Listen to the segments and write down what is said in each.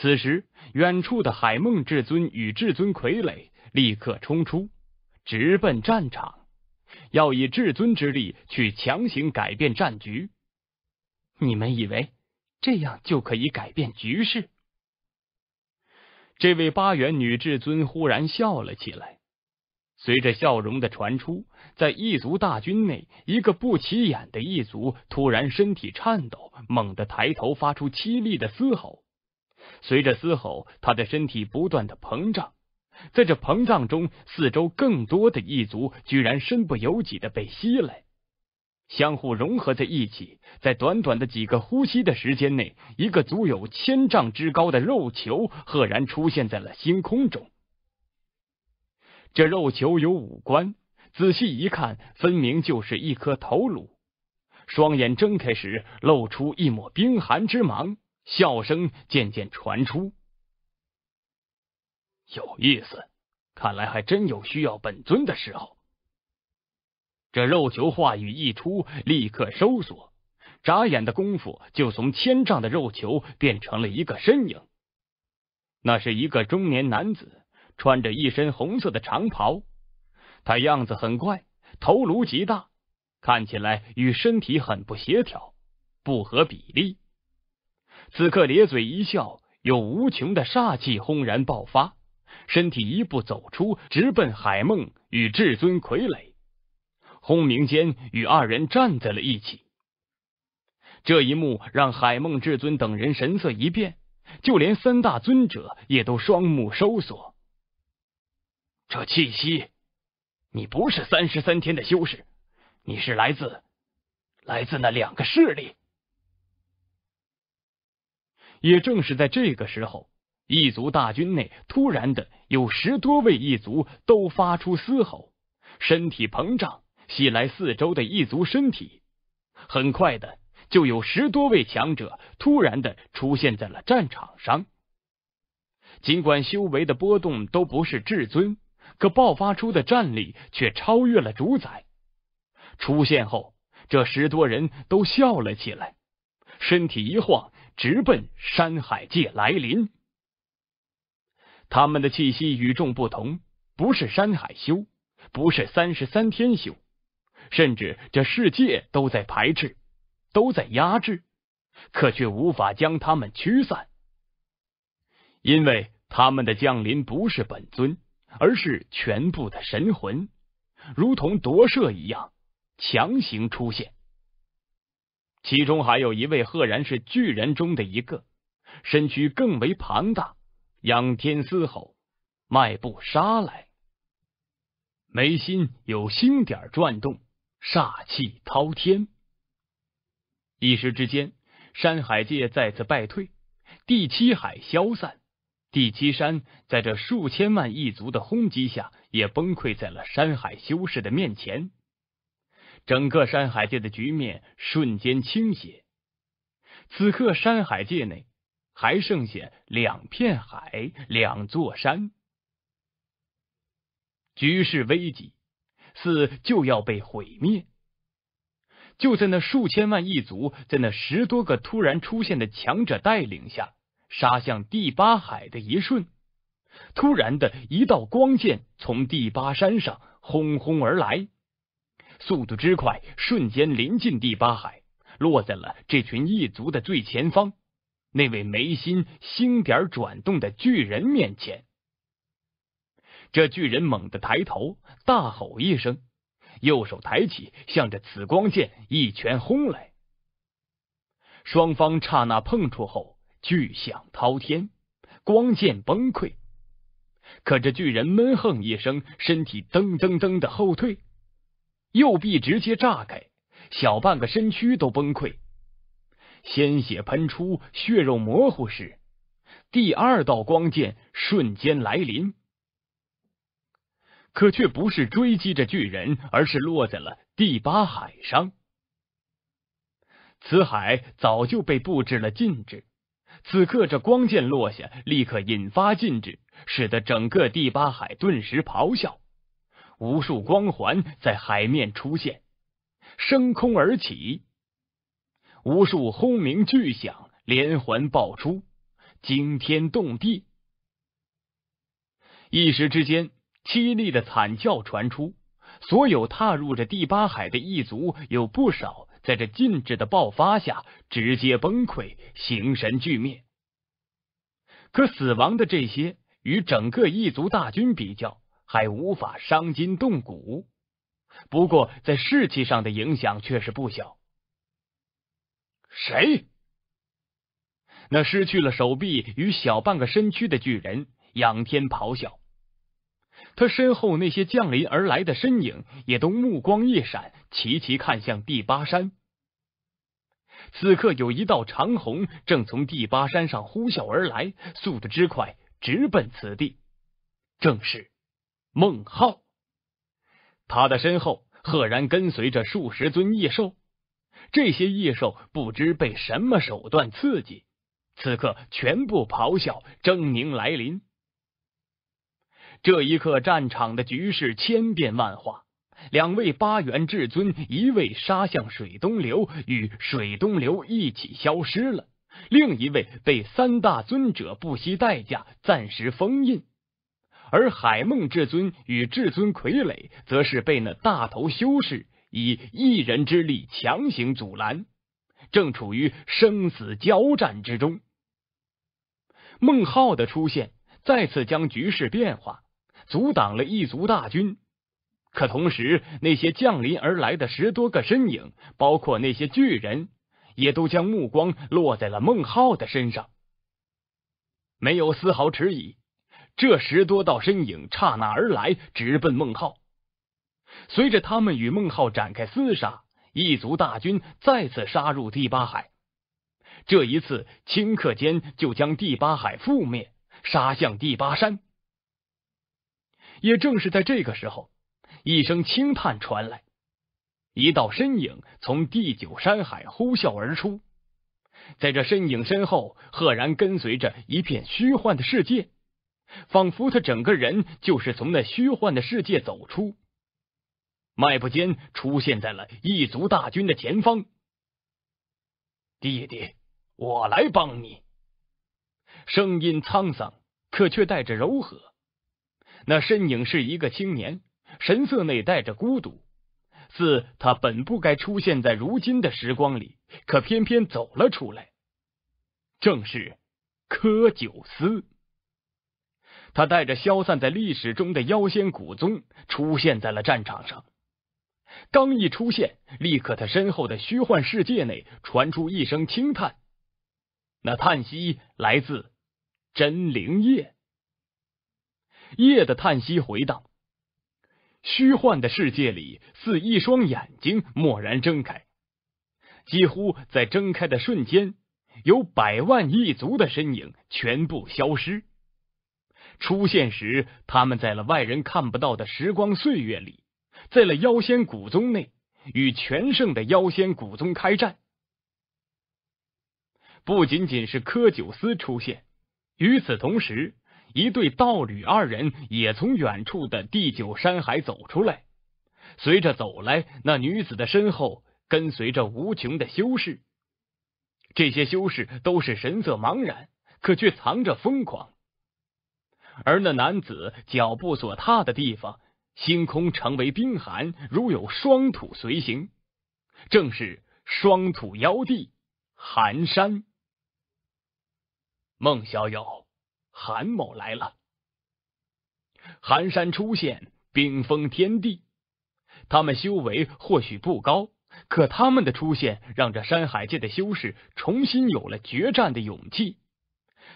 此时，远处的海梦至尊与至尊傀儡立刻冲出，直奔战场，要以至尊之力去强行改变战局。你们以为这样就可以改变局势？这位八元女至尊忽然笑了起来。随着笑容的传出，在异族大军内，一个不起眼的异族突然身体颤抖，猛地抬头，发出凄厉的嘶吼。随着嘶吼，他的身体不断的膨胀，在这膨胀中，四周更多的异族居然身不由己的被吸来，相互融合在一起。在短短的几个呼吸的时间内，一个足有千丈之高的肉球赫然出现在了星空中。这肉球有五官，仔细一看，分明就是一颗头颅。双眼睁开时，露出一抹冰寒之芒。笑声渐渐传出，有意思，看来还真有需要本尊的时候。这肉球话语一出，立刻收缩，眨眼的功夫就从千丈的肉球变成了一个身影。那是一个中年男子，穿着一身红色的长袍，他样子很怪，头颅极大，看起来与身体很不协调，不合比例。此刻咧嘴一笑，有无穷的煞气轰然爆发，身体一步走出，直奔海梦与至尊傀儡。轰鸣间，与二人站在了一起。这一幕让海梦至尊等人神色一变，就连三大尊者也都双目收缩。这气息，你不是三十三天的修士，你是来自，来自那两个势力。也正是在这个时候，异族大军内突然的有十多位异族都发出嘶吼，身体膨胀，袭来四周的异族身体。很快的，就有十多位强者突然的出现在了战场上。尽管修为的波动都不是至尊，可爆发出的战力却超越了主宰。出现后，这十多人都笑了起来，身体一晃。直奔山海界来临，他们的气息与众不同，不是山海修，不是三十三天修，甚至这世界都在排斥，都在压制，可却无法将他们驱散，因为他们的降临不是本尊，而是全部的神魂，如同夺舍一样，强行出现。其中还有一位，赫然是巨人中的一个，身躯更为庞大，仰天嘶吼，迈步杀来。眉心有星点转动，煞气滔天。一时之间，山海界再次败退，第七海消散，第七山在这数千万异族的轰击下，也崩溃在了山海修士的面前。整个山海界的局面瞬间倾斜。此刻，山海界内还剩下两片海、两座山，局势危急，似就要被毁灭。就在那数千万异族在那十多个突然出现的强者带领下杀向第八海的一瞬，突然的一道光剑从第八山上轰轰而来。速度之快，瞬间临近第八海，落在了这群异族的最前方。那位眉心星点转动的巨人面前，这巨人猛地抬头，大吼一声，右手抬起，向着紫光剑一拳轰来。双方刹那碰触后，巨响滔天，光剑崩溃。可这巨人闷哼一声，身体噔噔噔的后退。右臂直接炸开，小半个身躯都崩溃，鲜血喷出，血肉模糊时，第二道光剑瞬间来临，可却不是追击着巨人，而是落在了第八海上。此海早就被布置了禁制，此刻这光剑落下，立刻引发禁制，使得整个第八海顿时咆哮。无数光环在海面出现，升空而起。无数轰鸣巨响连环爆出，惊天动地。一时之间，凄厉的惨叫传出。所有踏入这第八海的异族，有不少在这禁制的爆发下直接崩溃，形神俱灭。可死亡的这些，与整个异族大军比较。还无法伤筋动骨，不过在士气上的影响却是不小。谁？那失去了手臂与小半个身躯的巨人仰天咆哮，他身后那些降临而来的身影也都目光一闪，齐齐看向第八山。此刻有一道长虹正从第八山上呼啸而来，速度之快，直奔此地，正是。孟浩，他的身后赫然跟随着数十尊异兽，这些异兽不知被什么手段刺激，此刻全部咆哮狰狞来临。这一刻，战场的局势千变万化。两位八元至尊，一位杀向水东流，与水东流一起消失了；另一位被三大尊者不惜代价暂时封印。而海梦至尊与至尊傀儡，则是被那大头修士以一人之力强行阻拦，正处于生死交战之中。孟浩的出现，再次将局势变化，阻挡了一族大军。可同时，那些降临而来的十多个身影，包括那些巨人，也都将目光落在了孟浩的身上，没有丝毫迟疑。这十多道身影刹那而来，直奔孟浩。随着他们与孟浩展开厮杀，异族大军再次杀入第八海。这一次，顷刻间就将第八海覆灭，杀向第八山。也正是在这个时候，一声轻叹传来，一道身影从第九山海呼啸而出，在这身影身后，赫然跟随着一片虚幻的世界。仿佛他整个人就是从那虚幻的世界走出，迈步间出现在了异族大军的前方。弟弟，我来帮你。声音沧桑，可却带着柔和。那身影是一个青年，神色内带着孤独，似他本不该出现在如今的时光里，可偏偏走了出来。正是柯九思。他带着消散在历史中的妖仙古宗出现在了战场上。刚一出现，立刻他身后的虚幻世界内传出一声轻叹。那叹息来自真灵夜，夜的叹息回荡，虚幻的世界里似一双眼睛蓦然睁开。几乎在睁开的瞬间，有百万异族的身影全部消失。出现时，他们在了外人看不到的时光岁月里，在了妖仙古宗内与全盛的妖仙古宗开战。不仅仅是柯九思出现，与此同时，一对道侣二人也从远处的第九山海走出来。随着走来，那女子的身后跟随着无穷的修士，这些修士都是神色茫然，可却藏着疯狂。而那男子脚步所踏的地方，星空成为冰寒，如有霜土随行，正是霜土妖帝寒山。孟小友，韩某来了。寒山出现，冰封天地。他们修为或许不高，可他们的出现让这山海界的修士重新有了决战的勇气。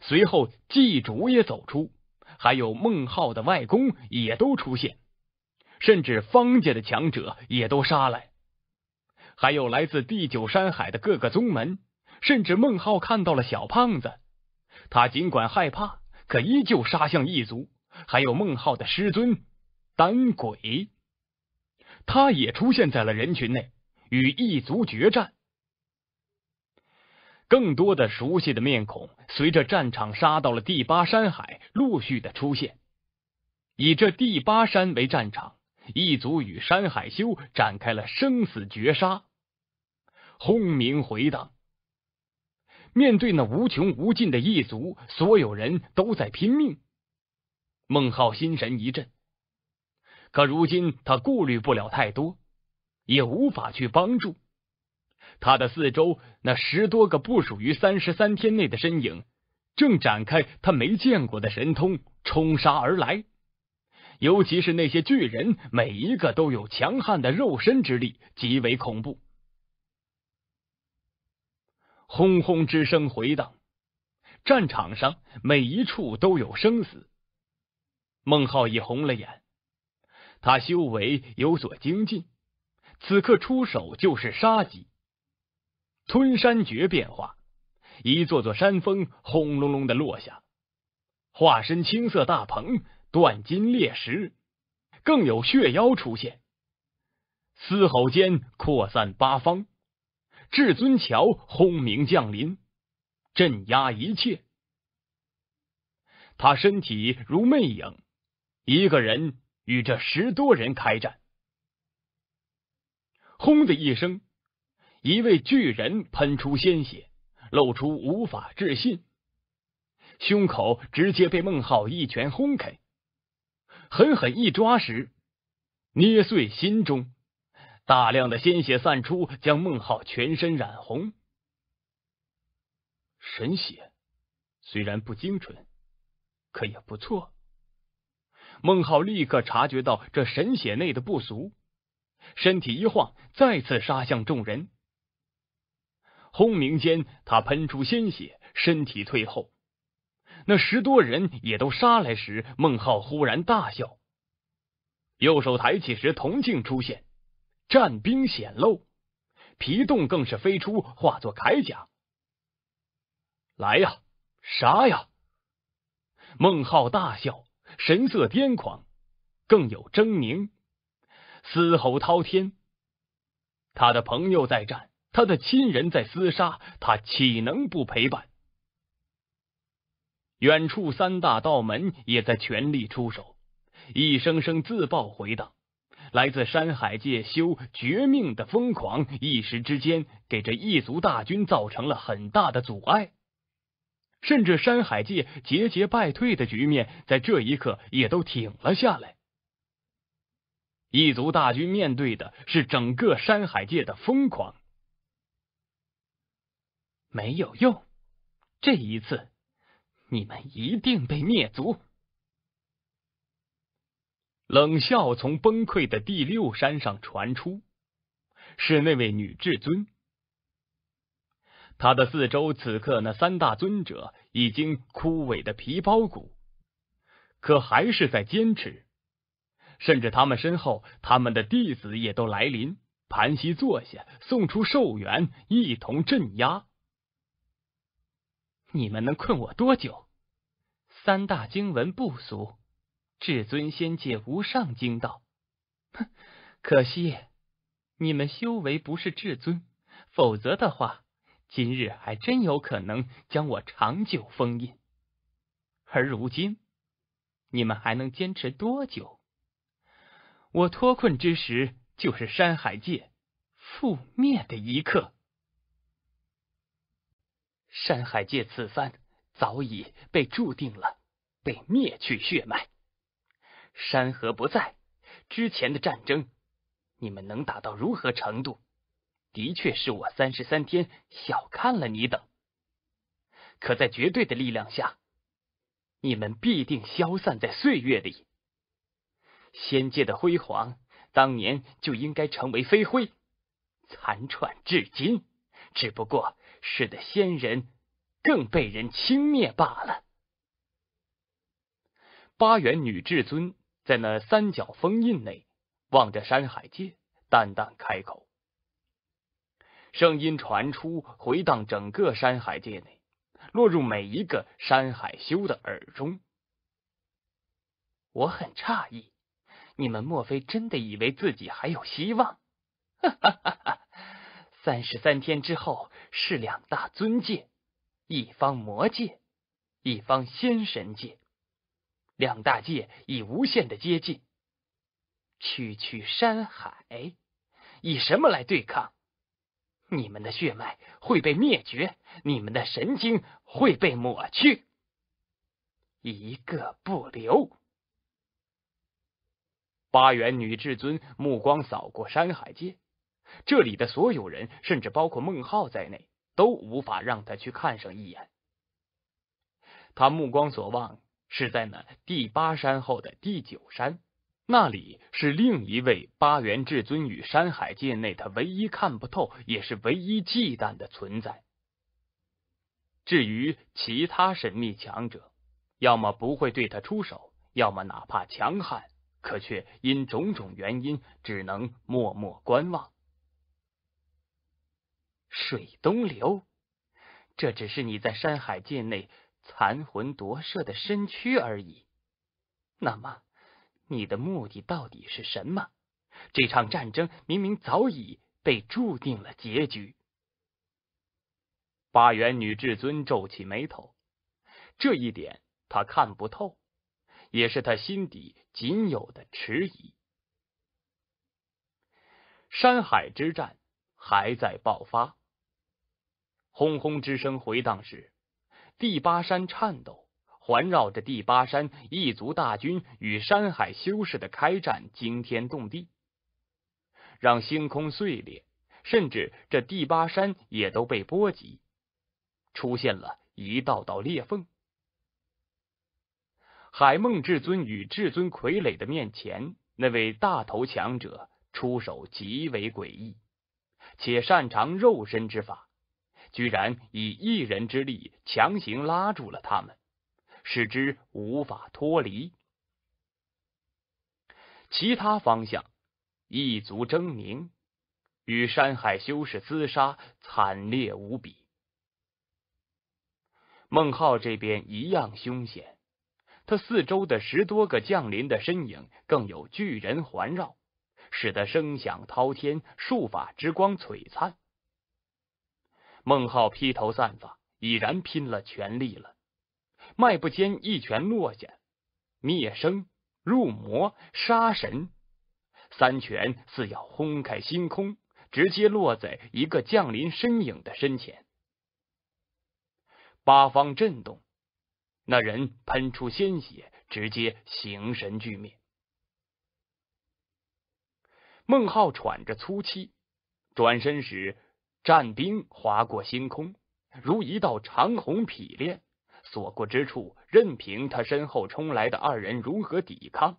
随后，祭主也走出。还有孟浩的外公也都出现，甚至方家的强者也都杀来，还有来自第九山海的各个宗门，甚至孟浩看到了小胖子，他尽管害怕，可依旧杀向异族。还有孟浩的师尊胆鬼，他也出现在了人群内，与异族决战。更多的熟悉的面孔随着战场杀到了第八山海，陆续的出现。以这第八山为战场，异族与山海修展开了生死绝杀，轰鸣回荡。面对那无穷无尽的异族，所有人都在拼命。孟浩心神一震，可如今他顾虑不了太多，也无法去帮助。他的四周，那十多个不属于三十三天内的身影，正展开他没见过的神通冲杀而来。尤其是那些巨人，每一个都有强悍的肉身之力，极为恐怖。轰轰之声回荡，战场上每一处都有生死。孟浩已红了眼，他修为有所精进，此刻出手就是杀机。村山诀变化，一座座山峰轰隆隆的落下，化身青色大鹏，断金裂石，更有血妖出现，嘶吼间扩散八方，至尊桥轰鸣降临，镇压一切。他身体如魅影，一个人与这十多人开战，轰的一声。一位巨人喷出鲜血，露出无法置信，胸口直接被孟浩一拳轰开，狠狠一抓时，捏碎心中，大量的鲜血散出，将孟浩全身染红。神血虽然不精纯，可也不错。孟浩立刻察觉到这神血内的不俗，身体一晃，再次杀向众人。轰鸣间，他喷出鲜血，身体退后。那十多人也都杀来时，孟浩忽然大笑，右手抬起时，铜镜出现，战兵显露，皮洞更是飞出，化作铠甲。来呀，杀呀！孟浩大笑，神色癫狂，更有狰狞，嘶吼滔天。他的朋友在战。他的亲人在厮杀，他岂能不陪伴？远处三大道门也在全力出手，一声声自爆回荡，来自山海界修绝命的疯狂，一时之间给这一族大军造成了很大的阻碍，甚至山海界节节败退的局面，在这一刻也都挺了下来。异族大军面对的是整个山海界的疯狂。没有用，这一次你们一定被灭族！冷笑从崩溃的第六山上传出，是那位女至尊。她的四周此刻那三大尊者已经枯萎的皮包骨，可还是在坚持。甚至他们身后，他们的弟子也都来临，盘膝坐下，送出寿元，一同镇压。你们能困我多久？三大经文不俗，至尊仙界无上经道。哼，可惜你们修为不是至尊，否则的话，今日还真有可能将我长久封印。而如今，你们还能坚持多久？我脱困之时，就是山海界覆灭的一刻。山海界此番早已被注定了，被灭去血脉，山河不在。之前的战争，你们能打到如何程度？的确是我三十三天小看了你等，可在绝对的力量下，你们必定消散在岁月里。仙界的辉煌，当年就应该成为飞灰，残喘至今，只不过。使得仙人更被人轻蔑罢了。八元女至尊在那三角封印内望着山海界，淡淡开口，声音传出，回荡整个山海界内，落入每一个山海修的耳中。我很诧异，你们莫非真的以为自己还有希望？哈哈哈哈哈！三十三天之后，是两大尊界，一方魔界，一方仙神界。两大界已无限的接近，区区山海，以什么来对抗？你们的血脉会被灭绝，你们的神经会被抹去，一个不留。八元女至尊目光扫过山海界。这里的所有人，甚至包括孟浩在内，都无法让他去看上一眼。他目光所望是在那第八山后的第九山，那里是另一位八元至尊与山海界内他唯一看不透，也是唯一忌惮的存在。至于其他神秘强者，要么不会对他出手，要么哪怕强悍，可却因种种原因只能默默观望。水东流，这只是你在山海界内残魂夺舍的身躯而已。那么，你的目的到底是什么？这场战争明明早已被注定了结局。八元女至尊皱起眉头，这一点他看不透，也是他心底仅有的迟疑。山海之战还在爆发。轰轰之声回荡时，第八山颤抖，环绕着第八山异族大军与山海修士的开战惊天动地，让星空碎裂，甚至这第八山也都被波及，出现了一道道裂缝。海梦至尊与至尊傀儡的面前，那位大头强者出手极为诡异，且擅长肉身之法。居然以一人之力强行拉住了他们，使之无法脱离。其他方向，异族狰狞与山海修士厮杀，惨烈无比。孟浩这边一样凶险，他四周的十多个降临的身影，更有巨人环绕，使得声响滔天，术法之光璀璨。孟浩披头散发，已然拼了全力了。迈步间，一拳落下，灭生、入魔、杀神三拳，似要轰开星空，直接落在一个降临身影的身前。八方震动，那人喷出鲜血，直接形神俱灭。孟浩喘着粗气，转身时。战兵划过星空，如一道长虹劈裂，所过之处，任凭他身后冲来的二人如何抵抗，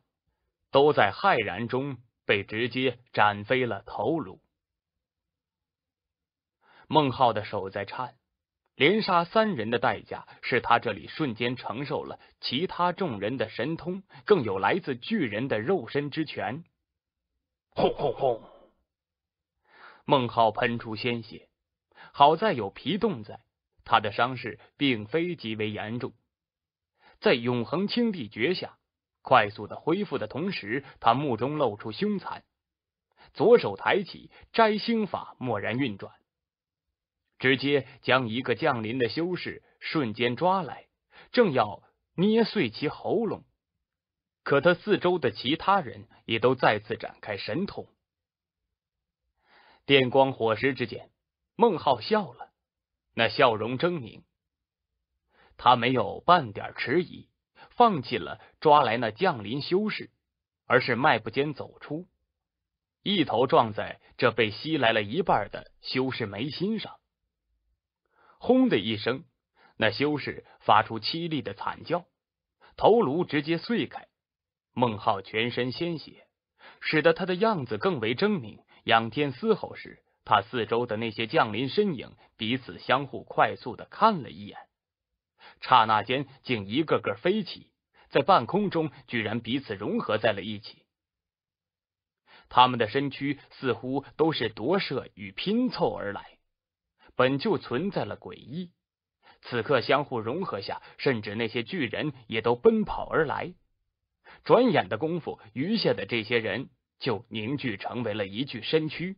都在骇然中被直接斩飞了头颅。孟浩的手在颤，连杀三人的代价是他这里瞬间承受了其他众人的神通，更有来自巨人的肉身之拳。轰轰轰！孟浩喷出鲜血，好在有皮冻在，他的伤势并非极为严重。在永恒青帝诀下快速的恢复的同时，他目中露出凶残，左手抬起摘星法蓦然运转，直接将一个降临的修士瞬间抓来，正要捏碎其喉咙，可他四周的其他人也都再次展开神通。电光火石之间，孟浩笑了，那笑容狰狞。他没有半点迟疑，放弃了抓来那降临修士，而是迈步间走出，一头撞在这被吸来了一半的修士眉心上。轰的一声，那修士发出凄厉的惨叫，头颅直接碎开。孟浩全身鲜血，使得他的样子更为狰狞。仰天嘶吼时，他四周的那些降临身影彼此相互快速的看了一眼，刹那间竟一个个飞起，在半空中居然彼此融合在了一起。他们的身躯似乎都是夺舍与拼凑而来，本就存在了诡异，此刻相互融合下，甚至那些巨人也都奔跑而来。转眼的功夫，余下的这些人。就凝聚成为了一具身躯。